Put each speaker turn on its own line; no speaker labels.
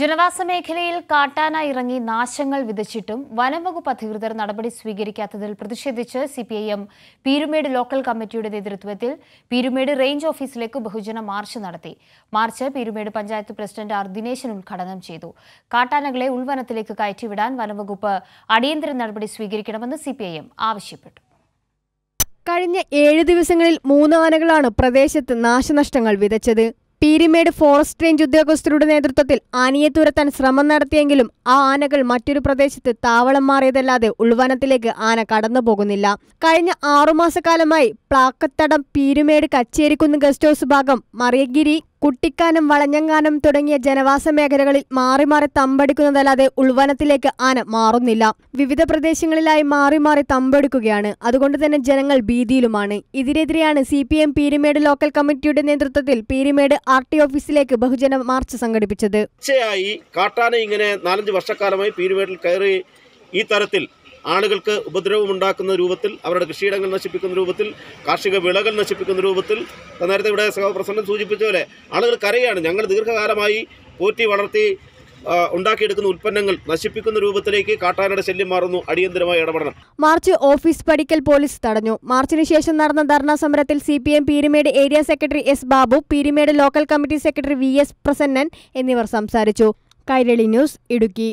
ജനവാസ മേഖലയിൽ കാട്ടാന ഇറങ്ങി നാശങ്ങൾ വിതച്ചിട്ടും വനംവകുപ്പ് അധികൃതർ നടപടി സ്വീകരിക്കാത്തതിൽ പ്രതിഷേധിച്ച് സിപിഐഎം പീരുമേട് ലോക്കൽ കമ്മിറ്റിയുടെ നേതൃത്വത്തിൽ പീരുമേട് റേഞ്ച് ഓഫീസിലേക്ക് ബഹുജന മാർച്ച് നടത്തി march Peermade panchayat president R Dineshan ഉദ്ഘാടനം ചെയ്തു കാട്ടാനകളെ ഉൾവനത്തിലേക്ക് കയറ്റിവിടാൻ വനംവകുപ്പ് അടിയന്തര നടപടി സ്വീകരിക്കണമെന്ന് സിപിഐഎം ആവശ്യപ്പെട്ടു
കഴിഞ്ഞ ഏഴ് ദിവസങ്ങളിൽ മൂന്ന് ആനകളാണ് പ്രദേശത്ത് നാശനഷ്ടങ്ങൾ വിതച്ചത് പീരിമേട് ഫോറസ്റ്റ് റേഞ്ച് ഉദ്യോഗസ്ഥരുടെ നേതൃത്വത്തിൽ ആനയെ തുരത്താൻ ശ്രമം നടത്തിയെങ്കിലും ആ ആനകൾ മറ്റൊരു പ്രദേശത്ത് താവളം മാറിയതല്ലാതെ ഉൾവനത്തിലേക്ക് ആന കടന്നു പോകുന്നില്ല കഴിഞ്ഞ ആറുമാസക്കാലമായി പ്ലാക്കത്തടം പീരുമേട് കച്ചേരിക്കുന്ന് ഗസ്റ്റ് ഹൗസ് ഭാഗം മറിയഗിരി കുട്ടിക്കാനം വളഞ്ഞങ്ങാനം തുടങ്ങിയ ജനവാസ മേഖലകളിൽ മാറി മാറി തമ്പടിക്കുന്നതല്ലാതെ ഉൾവനത്തിലേക്ക് ആന മാറുന്നില്ല വിവിധ പ്രദേശങ്ങളിലായി മാറി മാറി തമ്പടിക്കുകയാണ് അതുകൊണ്ട് തന്നെ ജനങ്ങൾ ഭീതിയിലുമാണ് ഇതിനെതിരെയാണ് C P M Peermade local കമ്മിറ്റിയുടെ നേതൃത്വത്തിൽ പീരിമേട് ആർ ടി ഓഫീസിലേക്ക് ബഹുജന മാർച്ച് സംഘടിപ്പിച്ചത്
കാട്ടാന ഇങ്ങനെ നാലഞ്ച് വർഷക്കാലമായി പീരിമേഡിൽ കയറി ഈ തരത്തിൽ ആളുകൾക്ക് ഉപദ്രവമുണ്ടാക്കുന്ന രൂപത്തിൽ അവരുടെ കൃഷിയിടങ്ങൾ നശിപ്പിക്കുന്ന രൂപത്തിൽ കാർഷിക വിളകൾ നശിപ്പിക്കുന്ന രൂപത്തിൽ നേരത്തെ ഇവിടെ പ്രസംഗം സൂചിപ്പിച്ച പോലെ ആളുകൾ ഞങ്ങൾ ദീർഘകാലമായി പോറ്റി വളർത്തി ഉണ്ടാക്കിയെടുക്കുന്ന ഉൽപ്പന്നങ്ങൾ നശിപ്പിക്കുന്ന രൂപത്തിലേക്ക് കാട്ടാനയുടെ ശല്യം മാറുന്നു അടിയന്തരമായി ഇടപെടണം
മാർച്ച് ഓഫീസ് പടിക്കൽ പോലീസ് തടഞ്ഞു മാർച്ചിന് ശേഷം നടന്ന ധർണാ സമരത്തിൽ C P M Peermade area secretary S Babu Peermade local committee secretary V S Prasannan എന്നിവർ സംസാരിച്ചു കൈരളി ന്യൂസ് ഇടുക്കി